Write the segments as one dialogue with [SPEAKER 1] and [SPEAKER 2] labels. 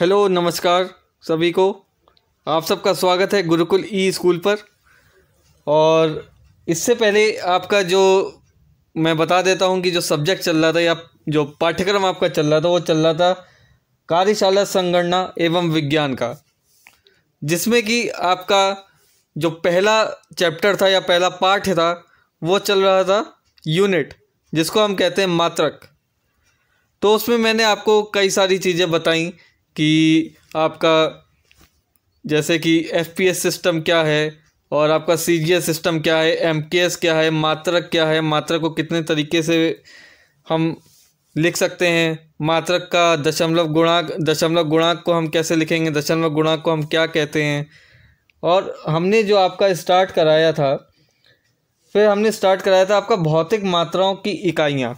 [SPEAKER 1] hello नमस्कार सभी को आप सबका स्वागत है गुरुकुल ई स्कूल पर और इससे पहले आपका जो मैं बता देता हूँ कि जो सब्जेक्ट चल रहा था या जो पाठ्यक्रम आपका चल रहा था वो चल रहा था कार्यशाला संगणना एवं विज्ञान का जिसमें कि आपका जो पहला चैप्टर था या पहला पाठ था वो चल रहा था यूनिट जिसको हम कहते हैं मात्रक तो उसमें मैंने आपको कई सारी चीज़ें बताई कि आपका जैसे कि एफ सिस्टम क्या है और आपका सी सिस्टम क्या है एम क्या है मात्रक क्या है मात्रक को कितने तरीके से हम लिख सकते हैं मात्रक का दशमलव गुणांक दशमलव गुणांक को हम कैसे लिखेंगे दशमलव गुणांक को हम क्या कहते हैं और हमने जो आपका स्टार्ट कराया था फिर हमने स्टार्ट कराया था आपका भौतिक मात्राओं की इकाइयाँ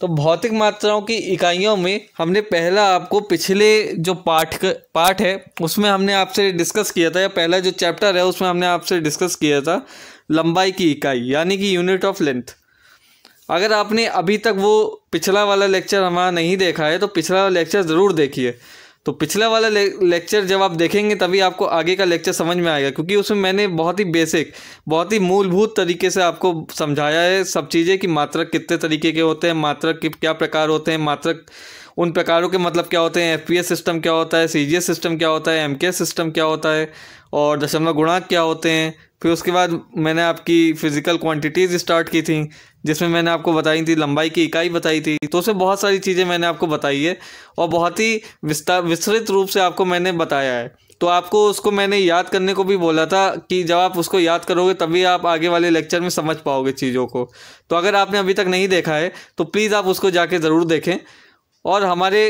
[SPEAKER 1] तो भौतिक मात्राओं की इकाइयों में हमने पहला आपको पिछले जो पाठ पाठ है उसमें हमने आपसे डिस्कस किया था या पहला जो चैप्टर है उसमें हमने आपसे डिस्कस किया था लंबाई की इकाई यानी कि यूनिट ऑफ लेंथ अगर आपने अभी तक वो पिछला वाला लेक्चर हमारा नहीं देखा है तो पिछला लेक्चर ज़रूर देखिए तो पिछला वाला ले, लेक्चर जब आप देखेंगे तभी आपको आगे का लेक्चर समझ में आएगा क्योंकि उसमें मैंने बहुत ही बेसिक बहुत ही मूलभूत तरीके से आपको समझाया है सब चीज़ें कि मात्रक कितने तरीके के होते हैं मात्रक के क्या प्रकार होते हैं मात्रक उन प्रकारों के मतलब क्या होते हैं एफ सिस्टम क्या होता है सी सिस्टम क्या होता है एम सिस्टम क्या होता है और दशमलव गुणाक क्या होते हैं फिर उसके बाद मैंने आपकी फ़िज़िकल क्वांटिटीज़ स्टार्ट की थी जिसमें मैंने आपको बताई थी लंबाई की इकाई बताई थी तो उसे बहुत सारी चीज़ें मैंने आपको बताई है और बहुत ही विस्तार विस्तृत रूप से आपको मैंने बताया है तो आपको उसको मैंने याद करने को भी बोला था कि जब आप उसको याद करोगे तभी आप आगे वाले लेक्चर में समझ पाओगे चीज़ों को तो अगर आपने अभी तक नहीं देखा है तो प्लीज़ आप उसको जाके ज़रूर देखें और हमारे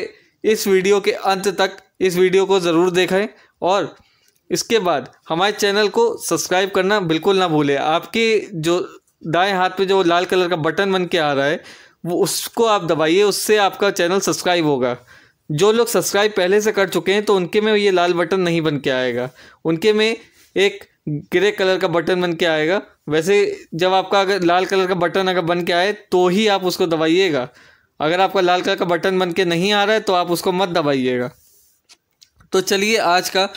[SPEAKER 1] इस वीडियो के अंत तक इस वीडियो को ज़रूर देखें और इसके बाद हमारे चैनल को सब्सक्राइब करना बिल्कुल ना भूलें आपके जो दाएं हाथ पे जो लाल कलर का बटन बन के आ रहा है वो उसको आप दबाइए उससे आपका चैनल सब्सक्राइब होगा जो लोग सब्सक्राइब पहले से कर चुके हैं तो उनके में ये लाल बटन नहीं बन के आएगा उनके में एक ग्रे कलर का बटन बन के आएगा वैसे जब आपका अगर लाल कलर का बटन अगर बन के आए तो ही आप उसको दबाइएगा अगर आपका लाल कलर का बटन बन के नहीं आ रहा है तो आप उसको मत दबाइएगा तो चलिए आज का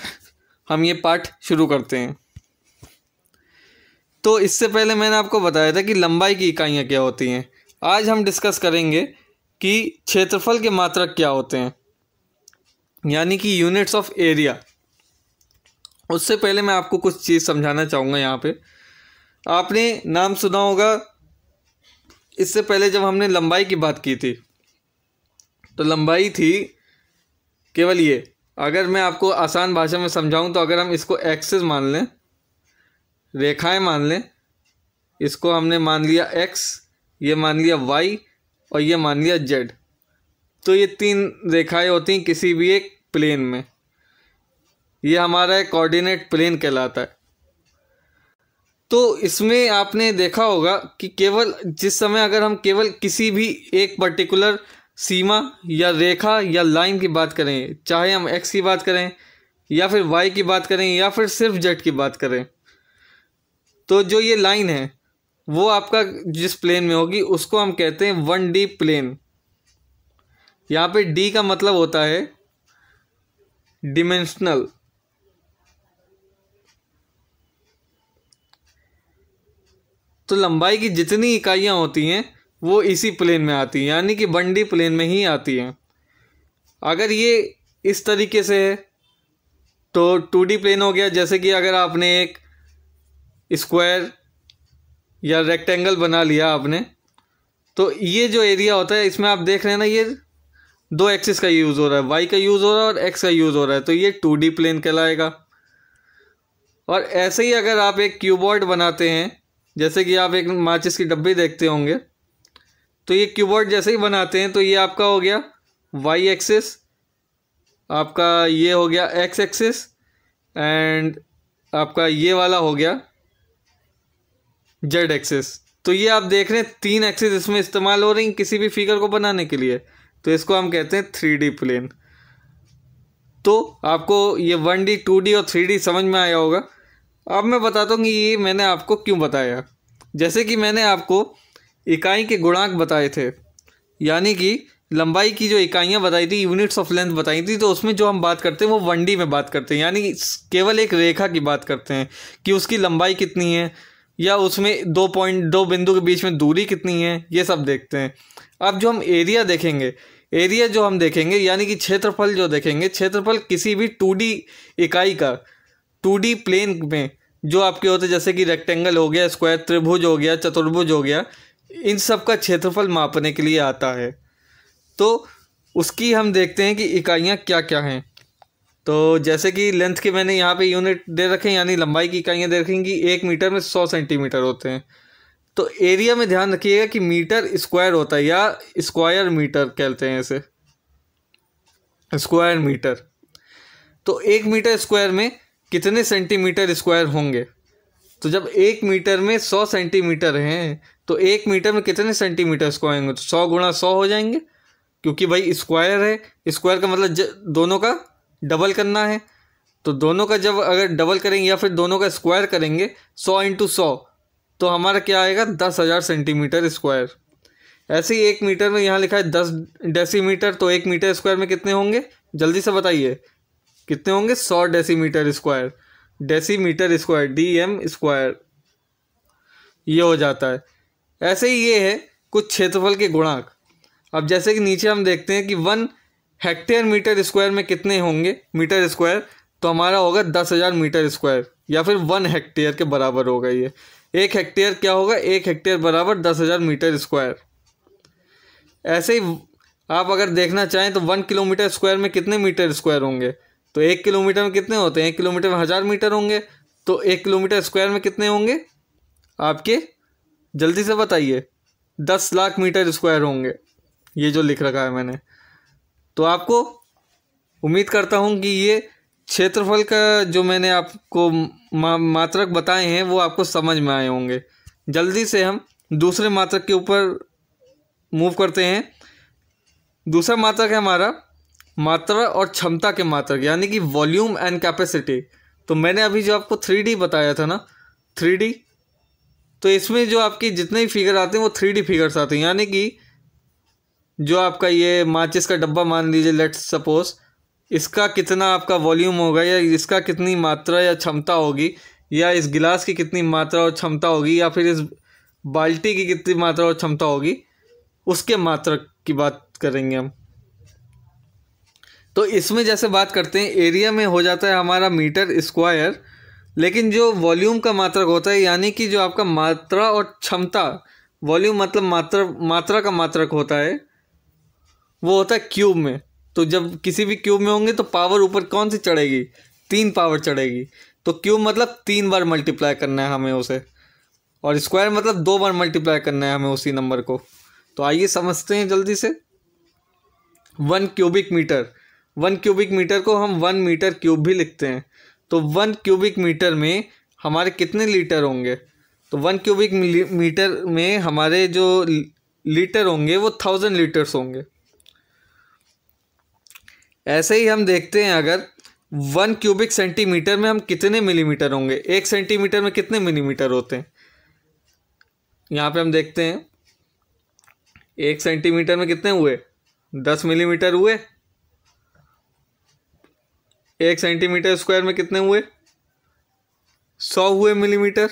[SPEAKER 1] हम ये पाठ शुरू करते हैं तो इससे पहले मैंने आपको बताया था कि लंबाई की इकाइयाँ क्या होती हैं आज हम डिस्कस करेंगे कि क्षेत्रफल के मात्रक क्या होते हैं यानी कि यूनिट्स ऑफ एरिया उससे पहले मैं आपको कुछ चीज़ समझाना चाहूँगा यहाँ पे आपने नाम सुना होगा इससे पहले जब हमने लंबाई की बात की थी तो लंबाई थी केवल ये अगर मैं आपको आसान भाषा में समझाऊं तो अगर हम इसको एक्सेस मान लें रेखाएं मान लें इसको हमने मान लिया एक्स ये मान लिया वाई और ये मान लिया जेड तो ये तीन रेखाएं होती हैं किसी भी एक प्लेन में ये हमारा एक कोऑर्डिनेट प्लेन कहलाता है तो इसमें आपने देखा होगा कि केवल जिस समय अगर हम केवल किसी भी एक पर्टिकुलर सीमा या रेखा या लाइन की बात करें चाहे हम एक्स की बात करें या फिर वाई की बात करें या फिर सिर्फ जेड की बात करें तो जो ये लाइन है वो आपका जिस प्लेन में होगी उसको हम कहते हैं वन डी प्लेन यहाँ पे डी का मतलब होता है डिमेंशनल तो लंबाई की जितनी इकाइयाँ होती हैं वो इसी प्लेन में आती हैं यानी कि बंडी प्लेन में ही आती हैं अगर ये इस तरीके से है तो टू डी प्लेन हो गया जैसे कि अगर आपने एक स्क्वायर या रेक्टेंगल बना लिया आपने तो ये जो एरिया होता है इसमें आप देख रहे हैं ना ये दो एक्सिस का यूज़ हो रहा है वाई का यूज़ हो रहा है और एक्स का यूज़ हो रहा है तो ये टू डी प्लेन कहलाएगा और ऐसे ही अगर आप एक क्यूबॉर्ड बनाते हैं जैसे कि आप एक माचिस की डब्बी देखते होंगे तो ये क्यूबॉर्ड जैसे ही बनाते हैं तो ये आपका हो गया वाई एक्सिस आपका ये हो गया एक्स एक्सिस एंड आपका ये वाला हो गया जेड एक्सिस तो ये आप देख रहे हैं तीन एक्सिस इसमें इस्तेमाल हो रही हैं किसी भी फिगर को बनाने के लिए तो इसको हम कहते हैं थ्री डी प्लेन तो आपको ये वन डी टू डी और थ्री डी समझ में आया होगा अब मैं बताता हूँ कि ये मैंने आपको क्यों बताया जैसे कि मैंने आपको इकाई के गुणांक बताए थे यानी कि लंबाई की जो इकाइयाँ बताई थी यूनिट्स ऑफ लेंथ बताई थी तो उसमें जो हम बात करते हैं वो वन में बात करते हैं यानी केवल एक रेखा की बात करते हैं कि उसकी लंबाई कितनी है या उसमें दो पॉइंट दो बिंदु के बीच में दूरी कितनी है ये सब देखते हैं अब जो हम एरिया देखेंगे एरिया जो हम देखेंगे यानी कि क्षेत्रफल जो देखेंगे क्षेत्रफल किसी भी टू इकाई का टू प्लेन में जो आपके होते जैसे कि रेक्टेंगल हो गया स्क्वायर त्रिभुज हो गया चतुर्भुज हो गया इन सब का क्षेत्रफल मापने के लिए आता है तो उसकी हम देखते हैं कि इकाइयाँ क्या क्या हैं तो जैसे कि लेंथ के मैंने यहाँ पे यूनिट दे रखे हैं यानी लंबाई की इकाइयाँ दे रखें कि एक मीटर में सौ सेंटीमीटर होते हैं तो एरिया में ध्यान रखिएगा कि मीटर स्क्वायर होता है या स्क्वायर मीटर कहते हैं इसे स्क्वायर मीटर तो एक मीटर स्क्वायर में कितने सेंटीमीटर स्क्वायर होंगे तो जब एक मीटर में सौ सेंटीमीटर हैं तो एक मीटर में कितने सेंटीमीटर स्क्वायर होंगे तो सौ गुणा सौ हो जाएंगे क्योंकि भाई स्क्वायर है स्क्वायर का मतलब दोनों का डबल करना है तो दोनों का जब अगर डबल करेंगे या फिर दोनों का स्क्वायर करेंगे सौ इंटू सौ तो हमारा क्या आएगा दस हज़ार सेंटीमीटर स्क्वायर ऐसे ही एक मीटर में यहाँ लिखा है दस डेसीमीटर तो एक मीटर स्क्वायर में कितने होंगे जल्दी से बताइए कितने होंगे सौ decimetre square decimetre square D M square ये हो जाता है ऐसे ही ये है कुछ क्षेत्रफल के गुणांक अब जैसे कि नीचे हम देखते हैं कि वन हेक्टेयर मीटर स्क्वायर में कितने होंगे मीटर स्क्वायर तो हमारा होगा दस हज़ार मीटर स्क्वायर या फिर वन हेक्टेयर के बराबर होगा ये एक हेक्टेयर क्या होगा एक हेक्टेयर बराबर दस हज़ार मीटर स्क्वायर ऐसे ही आप अगर देखना चाहें तो वन किलोमीटर स्क्वायर में कितने मीटर स्क्वायर होंगे तो एक किलोमीटर में कितने होते हैं एक किलोमीटर में हज़ार मीटर होंगे तो एक किलोमीटर स्क्वायर में कितने होंगे आपके जल्दी से बताइए दस लाख मीटर स्क्वायर होंगे ये जो लिख रखा है मैंने तो आपको उम्मीद करता हूँ कि ये क्षेत्रफल का जो मैंने आपको मा, मात्रक बताए हैं वो आपको समझ में आए होंगे जल्दी से हम दूसरे मात्रक के ऊपर मूव करते हैं दूसरा मात्रक है हमारा मात्रा और क्षमता के मात्रक यानी कि वॉल्यूम एंड कैपेसिटी तो मैंने अभी जो आपको थ्री बताया था ना थ्री तो इसमें जो आपकी जितने ही फिगर आते हैं वो थ्री फिगर्स आते हैं यानी कि जो आपका ये माचिस का डब्बा मान लीजिए लेट्स सपोज इसका कितना आपका वॉल्यूम होगा या इसका कितनी मात्रा या क्षमता होगी या इस गिलास की कितनी मात्रा और क्षमता होगी या फिर इस बाल्टी की कितनी मात्रा और क्षमता होगी उसके मात्रक की बात करेंगे हम तो इसमें जैसे बात करते हैं एरिया में हो जाता है हमारा मीटर स्क्वायर लेकिन जो वॉल्यूम का मात्रक होता है यानी कि जो आपका मात्रा और क्षमता वॉल्यूम मतलब मात्रा मात्रा का मात्रक होता है वो होता है क्यूब में तो जब किसी भी क्यूब में होंगे तो पावर ऊपर कौन सी चढ़ेगी तीन पावर चढ़ेगी तो क्यूब मतलब तीन बार मल्टीप्लाई करना है हमें उसे और स्क्वायर मतलब दो बार मल्टीप्लाई करना है हमें उसी नंबर को तो आइए समझते हैं जल्दी से one cubic metre one cubic metre को हम वन मीटर क्यूब भी लिखते हैं तो वन क्यूबिक मीटर में हमारे कितने लीटर होंगे तो वन क्यूबिक मीटर में हमारे जो लीटर होंगे वो थाउजेंड लीटर्स होंगे ऐसे ही हम देखते हैं अगर वन क्यूबिक सेंटीमीटर में हम कितने मिलीमीटर होंगे एक सेंटीमीटर में कितने मिलीमीटर होते हैं यहाँ पे हम देखते हैं एक सेंटीमीटर में कितने हुए दस मिलीमीटर हुए एक सेंटीमीटर स्क्वायर में कितने हुए सौ हुए मिलीमीटर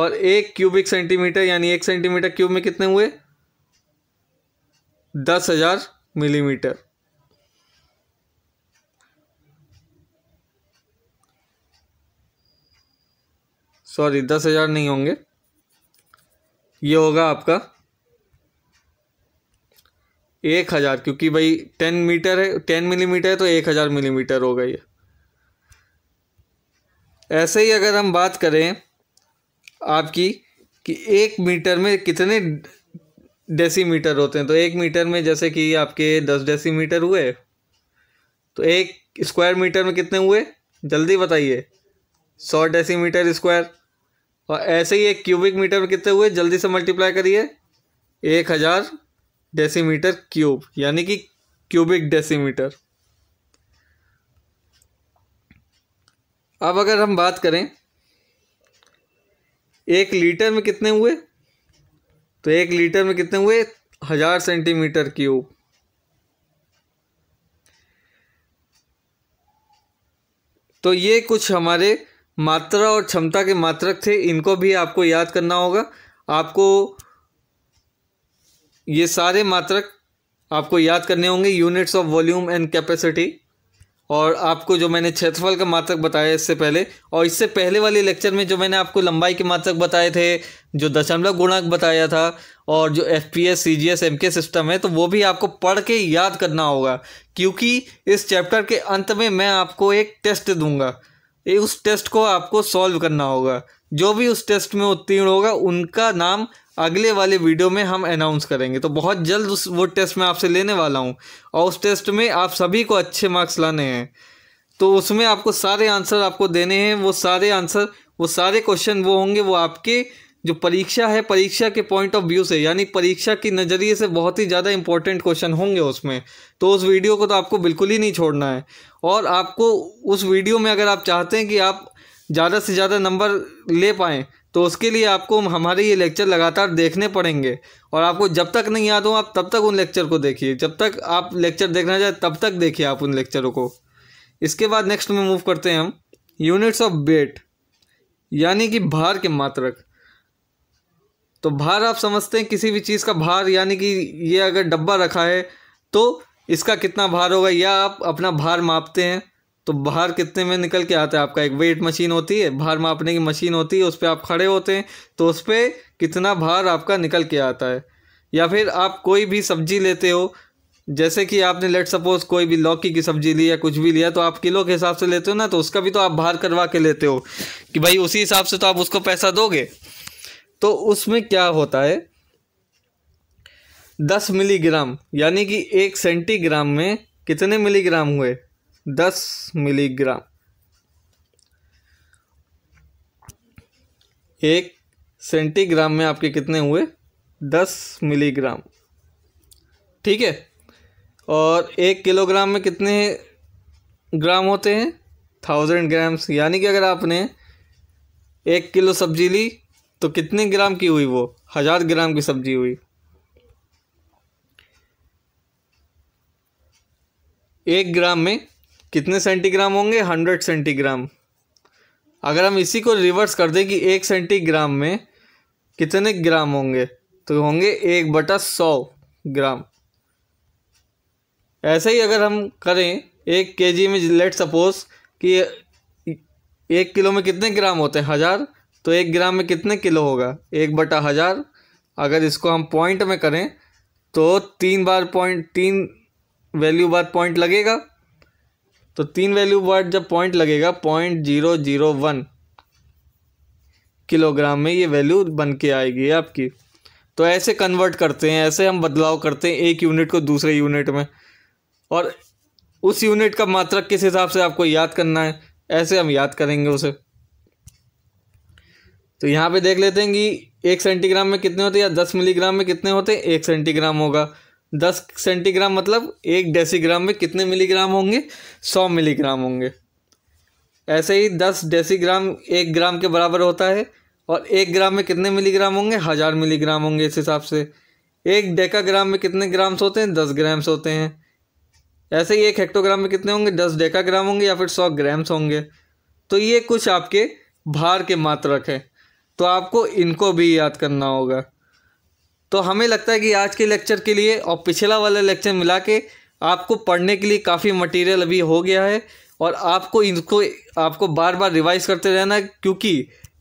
[SPEAKER 1] और एक क्यूबिक सेंटीमीटर यानी एक सेंटीमीटर क्यूब में कितने हुए दस हजार मिलीमीटर सॉरी दस हजार नहीं होंगे ये होगा आपका एक हज़ार क्योंकि भाई टेन मीटर है टेन मिलीमीटर है तो एक हज़ार मिलीमीटर होगा ये ऐसे ही अगर हम बात करें आपकी कि एक मीटर में कितने डेसीमीटर होते हैं तो एक मीटर में जैसे कि आपके दस डेसीमीटर हुए तो एक स्क्वायर मीटर में कितने हुए जल्दी बताइए सौ डेसीमीटर स्क्वायर और ऐसे ही एक क्यूबिक मीटर में कितने हुए जल्दी से मल्टीप्लाई करिए एक हज़ार डेसीमीटर क्यूब यानी कि क्यूबिक डेसीमीटर अब अगर हम बात करें एक लीटर में कितने हुए तो एक लीटर में कितने हुए हजार सेंटीमीटर क्यूब तो ये कुछ हमारे मात्रा और क्षमता के मात्रक थे इनको भी आपको याद करना होगा आपको ये सारे मात्रक आपको याद करने होंगे units of volume and capacity और आपको जो मैंने क्षेत्रफल का मात्रक बताया इससे पहले और इससे पहले वाले लेक्चर में जो मैंने आपको लंबाई के मात्रक बताए थे जो दशमलव गुणांक बताया था और जो F P S C G S M के सिस्टम है तो वो भी आपको पढ़ के याद करना होगा क्योंकि इस चैप्टर के अंत में मैं आपको एक टेस्ट दूंगा उस टेस्ट को आपको सॉल्व करना होगा जो भी उस टेस्ट में उत्तीर्ण होगा उनका नाम अगले वाले वीडियो में हम अनाउंस करेंगे तो बहुत जल्द उस वो टेस्ट मैं आपसे लेने वाला हूँ और उस टेस्ट में आप सभी को अच्छे मार्क्स लाने हैं तो उसमें आपको सारे आंसर आपको देने हैं वो सारे आंसर वो सारे क्वेश्चन वो होंगे वो आपके जो परीक्षा है परीक्षा के पॉइंट ऑफ व्यू से यानी परीक्षा की नज़रिए से बहुत ही ज़्यादा इंपॉर्टेंट क्वेश्चन होंगे उसमें तो उस वीडियो को तो आपको बिल्कुल ही नहीं छोड़ना है और आपको उस वीडियो में अगर आप चाहते हैं कि आप ज़्यादा से ज़्यादा नंबर ले पाएँ तो उसके लिए आपको हमारे ये लेक्चर लगातार देखने पड़ेंगे और आपको जब तक नहीं याद हो आप तब तक उन लेक्चर को देखिए जब तक आप लेक्चर देखना चाहे तब तक देखिए आप उन लेक्चरों को इसके बाद नेक्स्ट में मूव करते हैं हम यूनिट्स ऑफ वेट यानी कि भार के मात्रक तो भार आप समझते हैं किसी भी चीज़ का भार यानी कि ये अगर डब्बा रखा है तो इसका कितना भार होगा या आप अपना भार मापते हैं तो बाहर कितने में निकल के आता है आपका एक वेट मशीन होती है भार मापने की मशीन होती है उस पर आप खड़े होते हैं तो उस पर कितना भार आपका निकल के आता है या फिर आप कोई भी सब्जी लेते हो जैसे कि आपने लेट सपोज कोई भी लौकी की सब्जी ली या कुछ भी लिया तो आप किलो के हिसाब से लेते हो ना तो उसका भी तो आप भार करवा के लेते हो कि भाई उसी हिसाब से तो आप उसको पैसा दोगे तो उसमें क्या होता है दस मिलीग्राम यानी कि एक सेंटीग्राम में कितने मिलीग्राम हुए दस मिलीग्राम एक सेंटीग्राम में आपके कितने हुए दस मिलीग्राम ठीक है और एक किलोग्राम में कितने ग्राम होते हैं थाउजेंड ग्राम्स यानी कि अगर आपने एक किलो सब्जी ली तो कितने ग्राम की हुई वो हज़ार ग्राम की सब्जी हुई एक ग्राम में कितने सेंटीग्राम होंगे हंड्रेड सेंटीग्राम अगर हम इसी को रिवर्स कर दें कि एक सेंटीग्राम में कितने ग्राम होंगे तो होंगे एक बटा सौ ग्राम ऐसे ही अगर हम करें एक के जी में लेट सपोज कि एक किलो में कितने ग्राम होते हैं हज़ार तो एक ग्राम में कितने किलो होगा एक बटा हज़ार अगर इसको हम पॉइंट में करें तो तीन बार पॉइंट तीन वैल्यू बार पॉइंट लगेगा तो तीन वैल्यू वर्ड जब पॉइंट लगेगा point zero zero one kilogram में ये वैल्यू बन के आएगी आपकी तो ऐसे कन्वर्ट करते हैं ऐसे हम बदलाव करते हैं एक यूनिट को दूसरे यूनिट में और उस यूनिट का मात्रक किस हिसाब से आपको याद करना है ऐसे हम याद करेंगे उसे तो यहाँ पे देख लेते हैं कि एक सेंटीग्राम में कितने होते हैं या दस मिलीग्राम में कितने होते हैं एक सेंटीग्राम होगा दस सेंटीग्राम मतलब एक डेसीग्राम में कितने मिलीग्राम होंगे सौ मिलीग्राम होंगे ऐसे ही दस डेसीग्राम एक ग्राम के बराबर होता है और एक ग्राम में कितने मिलीग्राम होंगे हज़ार मिलीग्राम होंगे इस हिसाब से एक डेकाग्राम में कितने ग्राम्स होते हैं दस ग्राम्स होते हैं ऐसे ही एक हेक्टोग्राम में कितने होंगे दस डेकाग्राम होंगे या फिर सौ ग्राम्स होंगे तो ये कुछ आपके भार के मात्रक हैं तो आपको इनको भी याद करना होगा तो हमें लगता है कि आज के लेक्चर के लिए और पिछला वाला लेक्चर मिला के आपको पढ़ने के लिए काफ़ी मटेरियल अभी हो गया है और आपको इनको आपको बार बार रिवाइज करते रहना क्योंकि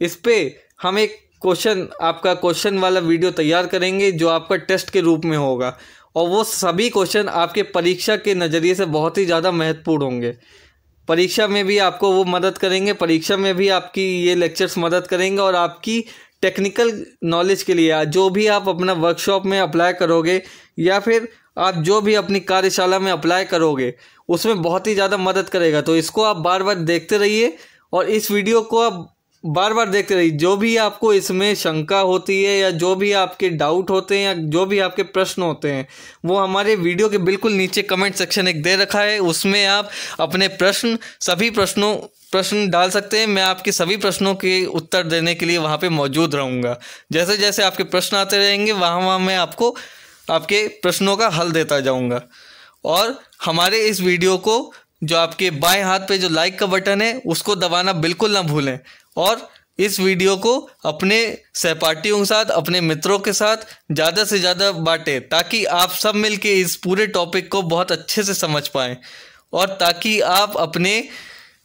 [SPEAKER 1] इस पर हम एक क्वेश्चन आपका क्वेश्चन वाला वीडियो तैयार करेंगे जो आपका टेस्ट के रूप में होगा और वो सभी क्वेश्चन आपके परीक्षा के नज़रिए से बहुत ही ज़्यादा महत्वपूर्ण होंगे परीक्षा में भी आपको वो मदद करेंगे परीक्षा में भी आपकी ये लेक्चर्स मदद करेंगे और आपकी टेक्निकल नॉलेज के लिए जो भी आप अपना वर्कशॉप में अप्लाई करोगे या फिर आप जो भी अपनी कार्यशाला में अप्लाई करोगे उसमें बहुत ही ज़्यादा मदद करेगा तो इसको आप बार बार देखते रहिए और इस वीडियो को आप बार बार देखते रहिए जो भी आपको इसमें शंका होती है या जो भी आपके डाउट होते हैं या जो भी आपके प्रश्न होते हैं वो हमारे वीडियो के बिल्कुल नीचे कमेंट सेक्शन एक दे रखा है उसमें आप अपने प्रश्न सभी प्रश्नों प्रश्न डाल सकते हैं मैं आपके सभी प्रश्नों के उत्तर देने के लिए वहाँ पे मौजूद रहूँगा जैसे जैसे आपके प्रश्न आते रहेंगे वहाँ वहाँ मैं आपको आपके प्रश्नों का हल देता जाऊँगा और हमारे इस वीडियो को जो आपके बाएं हाथ पे जो लाइक का बटन है उसको दबाना बिल्कुल ना भूलें और इस वीडियो को अपने सहपाठियों के साथ अपने मित्रों के साथ ज़्यादा से ज़्यादा बांटें ताकि आप सब मिलके इस पूरे टॉपिक को बहुत अच्छे से समझ पाएँ और ताकि आप अपने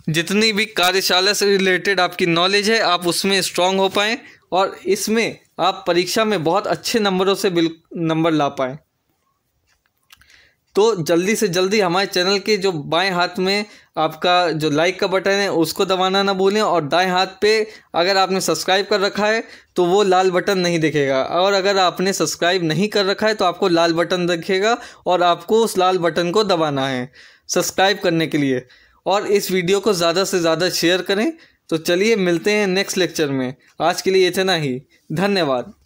[SPEAKER 1] जितनी भी कार्यशाला से रिलेटेड आपकी नॉलेज है आप उसमें स्ट्रांग हो पाएँ और इसमें आप परीक्षा में बहुत अच्छे नंबरों से बिल नंबर ला पाएँ तो जल्दी से जल्दी हमारे चैनल के जो बाएं हाथ में आपका जो लाइक का बटन है उसको दबाना ना भूलें और दाएं हाथ पे अगर आपने सब्सक्राइब कर रखा है तो वो लाल बटन नहीं दिखेगा और अगर आपने सब्सक्राइब नहीं कर रखा है तो आपको लाल बटन दिखेगा और आपको उस लाल बटन को दबाना है सब्सक्राइब करने के लिए और इस वीडियो को ज़्यादा से ज़्यादा शेयर करें तो चलिए मिलते हैं नेक्स्ट लेक्चर में आज के लिए इतना ही धन्यवाद